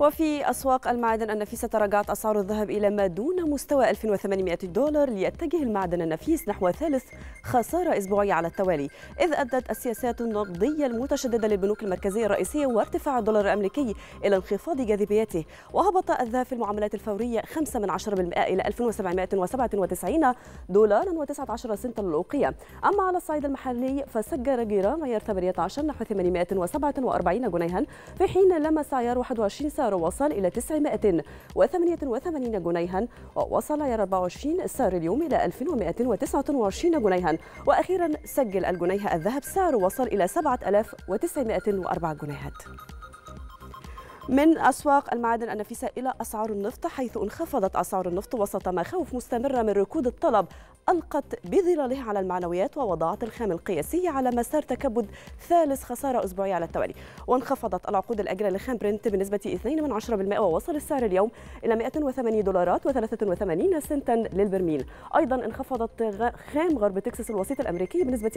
وفي أسواق المعادن النفيسة تراجعت أسعار الذهب إلى ما دون مستوى 1800 دولار ليتجه المعدن النفيس نحو ثالث خسارة أسبوعية على التوالي إذ أدت السياسات النقدية المتشددة للبنوك المركزية الرئيسية وارتفاع الدولار الأمريكي إلى انخفاض جاذبيته وهبط الذهب في المعاملات الفورية 5 من 10% إلى 1797 دولارا و19 سنتا للأوقية أما على الصعيد المحلي فسجل جرام عيار 18 نحو 847 جنيها في حين لمس عيار 21 سعر الدولار وصل إلى 988 جنيها ووصل يار 24 سعر اليوم إلى 1129 جنيها وأخيرا سجل الجنيه الذهب سعر وصل إلى 7904 جنيهات من أسواق المعادن النفيسة إلى أسعار النفط حيث انخفضت أسعار النفط وسط مخاوف مستمرة من ركود الطلب ألقت بظلالها على المعنويات ووضعت الخام القياسي على مسار تكبد ثالث خسارة أسبوعية على التوالي وانخفضت العقود الأجرى لخام برنت بنسبة 2% ووصل السعر اليوم إلى 108 دولارات و83 سنتا للبرميل أيضا انخفضت خام غرب تكساس الوسيط الأمريكي بنسبة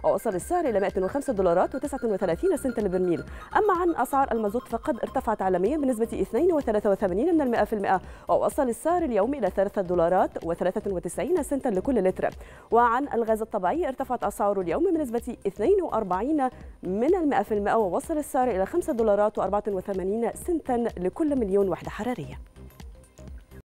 4% ووصل السعر إلى 105 دولارات و39 سنتا للبرميل أما عن أسعار المزود الصوت فقد ارتفعت عالميا بنسبة 2.83% من المئة ووصل السعر اليوم إلى 3 دولارات و93 سنتا لكل لتر وعن الغاز الطبيعي ارتفعت أسعار اليوم بنسبة 42 من المئة ووصل السعر إلى 5 دولارات و84 سنتا لكل مليون وحدة حرارية